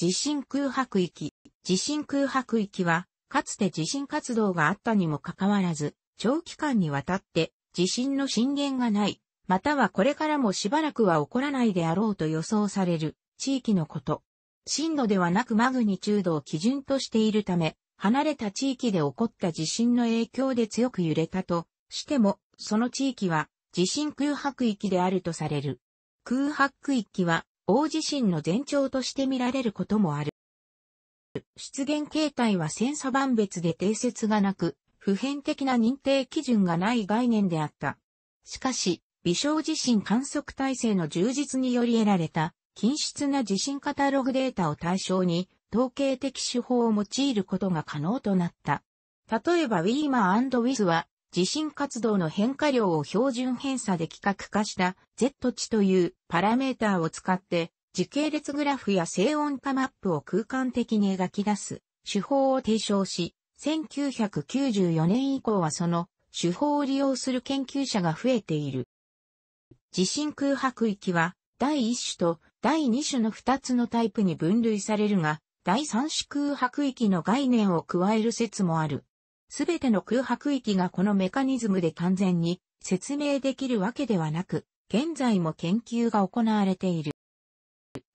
地震空白域。地震空白域は、かつて地震活動があったにもかかわらず、長期間にわたって地震の震源がない、またはこれからもしばらくは起こらないであろうと予想される地域のこと。震度ではなくマグニチュードを基準としているため、離れた地域で起こった地震の影響で強く揺れたとしても、その地域は地震空白域であるとされる。空白域は大地震の前兆として見られることもある。出現形態は千差万別で定説がなく、普遍的な認定基準がない概念であった。しかし、微小地震観測体制の充実により得られた、均質な地震カタログデータを対象に、統計的手法を用いることが可能となった。例えば w e i m e r w i は、地震活動の変化量を標準偏差で規格化した Z 値というパラメーターを使って時系列グラフや静音化マップを空間的に描き出す手法を提唱し、1994年以降はその手法を利用する研究者が増えている。地震空白域は第1種と第2種の2つのタイプに分類されるが、第3種空白域の概念を加える説もある。すべての空白域がこのメカニズムで完全に説明できるわけではなく、現在も研究が行われている。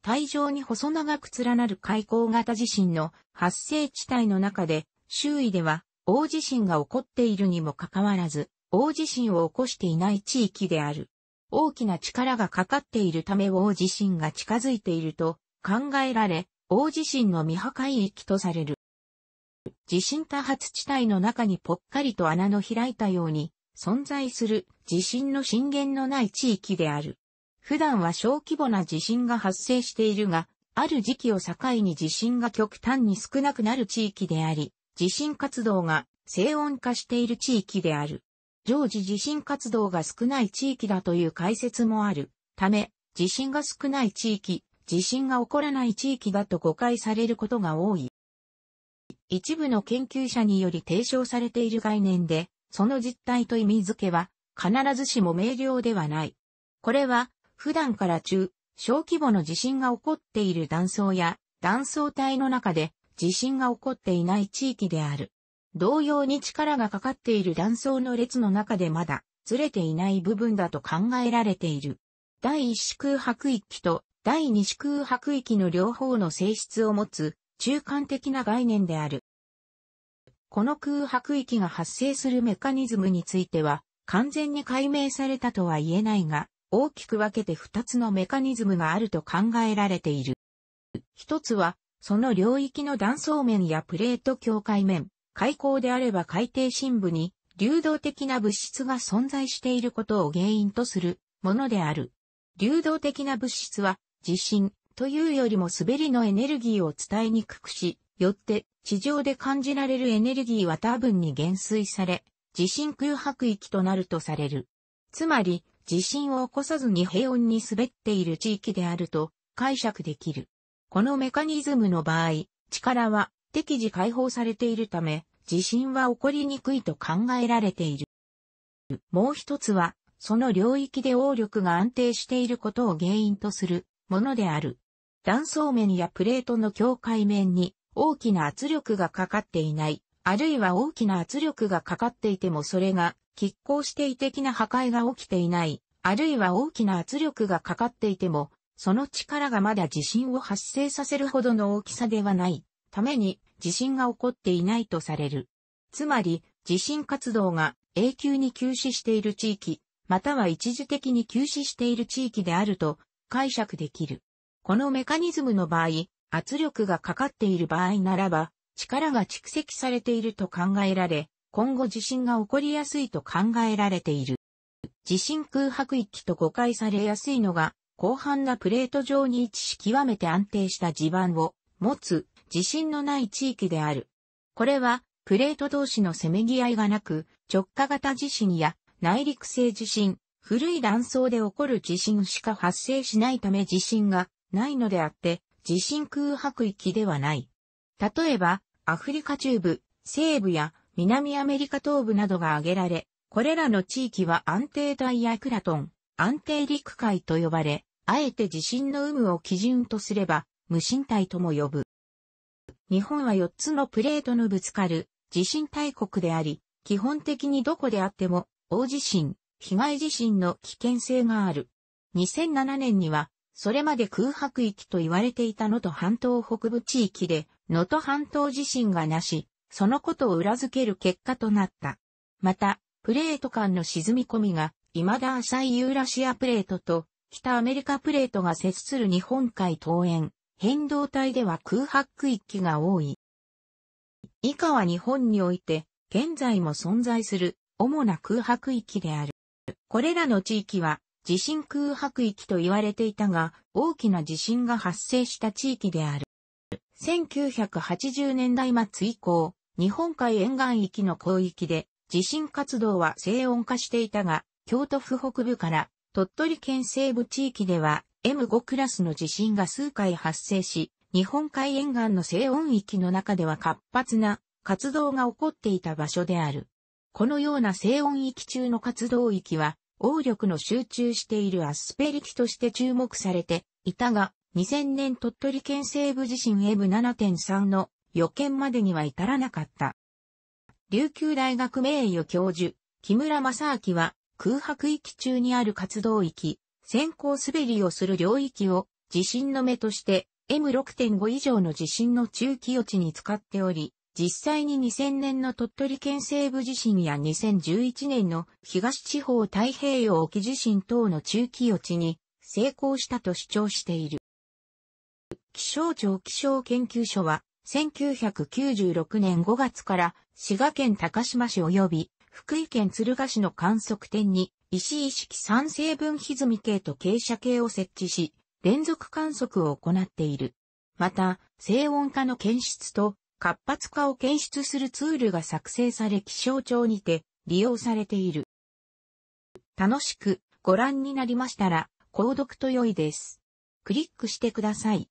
体上に細長く連なる海溝型地震の発生地帯の中で、周囲では大地震が起こっているにもかかわらず、大地震を起こしていない地域である。大きな力がかかっているため大地震が近づいていると考えられ、大地震の未破壊域とされる。地震多発地帯の中にぽっかりと穴の開いたように存在する地震の震源のない地域である。普段は小規模な地震が発生しているが、ある時期を境に地震が極端に少なくなる地域であり、地震活動が静音化している地域である。常時地震活動が少ない地域だという解説もある。ため、地震が少ない地域、地震が起こらない地域だと誤解されることが多い。一部の研究者により提唱されている概念で、その実態と意味付けは、必ずしも明瞭ではない。これは、普段から中、小規模の地震が起こっている断層や、断層帯の中で、地震が起こっていない地域である。同様に力がかかっている断層の列の中でまだ、ずれていない部分だと考えられている。第一子空白域と第二子空白域の両方の性質を持つ中間的な概念である。この空白域が発生するメカニズムについては、完全に解明されたとは言えないが、大きく分けて2つのメカニズムがあると考えられている。一つは、その領域の断層面やプレート境界面、海溝であれば海底深部に流動的な物質が存在していることを原因とするものである。流動的な物質は地震、というよりも滑りのエネルギーを伝えにくくし、よって地上で感じられるエネルギーは多分に減衰され、地震空白域となるとされる。つまり、地震を起こさずに平穏に滑っている地域であると解釈できる。このメカニズムの場合、力は適時解放されているため、地震は起こりにくいと考えられている。もう一つは、その領域で応力が安定していることを原因とするものである。断層面やプレートの境界面に大きな圧力がかかっていない、あるいは大きな圧力がかかっていてもそれが拮抗して異的な破壊が起きていない、あるいは大きな圧力がかかっていても、その力がまだ地震を発生させるほどの大きさではない、ために地震が起こっていないとされる。つまり、地震活動が永久に休止している地域、または一時的に休止している地域であると解釈できる。このメカニズムの場合、圧力がかかっている場合ならば、力が蓄積されていると考えられ、今後地震が起こりやすいと考えられている。地震空白域と誤解されやすいのが、広範なプレート上に位置し極めて安定した地盤を持つ地震のない地域である。これは、プレート同士のせめぎ合いがなく、直下型地震や内陸性地震、古い断層で起こる地震しか発生しないため地震がないのであって、地震空白域ではない。例えば、アフリカ中部、西部や南アメリカ東部などが挙げられ、これらの地域は安定帯やクラトン、安定陸海と呼ばれ、あえて地震の有無を基準とすれば、無震帯とも呼ぶ。日本は4つのプレートのぶつかる地震大国であり、基本的にどこであっても大地震、被害地震の危険性がある。2007年にはそれまで空白域と言われていた能登半島北部地域で、能登半島地震がなし、そのことを裏付ける結果となった。また、プレート間の沈み込みが、未だ浅いユーラシアプレートと、北アメリカプレートが接する日本海東円変動帯では空白区域が多い。以下は日本において、現在も存在する主な空白域である。これらの地域は、地震空白域と言われていたが、大きな地震が発生した地域である。1980年代末以降、日本海沿岸域の広域で、地震活動は静音化していたが、京都府北部から鳥取県西部地域では M5 クラスの地震が数回発生し、日本海沿岸の静音域の中では活発な活動が起こっていた場所である。このような静音域中の活動域は、応力の集中しているアスペリティとして注目されていたが、2000年鳥取県西部地震 M7.3 の予見までには至らなかった。琉球大学名誉教授、木村正明は空白域中にある活動域、先行滑りをする領域を地震の目として M6.5 以上の地震の中期予知に使っており、実際に2000年の鳥取県西部地震や2011年の東地方太平洋沖地震等の中期予知に成功したと主張している。気象庁気象研究所は1996年5月から滋賀県高島市及び福井県敦賀市の観測点に石井式酸性分歪み系と傾斜系を設置し連続観測を行っている。また、静音化の検出と活発化を検出するツールが作成され気象庁にて利用されている。楽しくご覧になりましたら、購読と良いです。クリックしてください。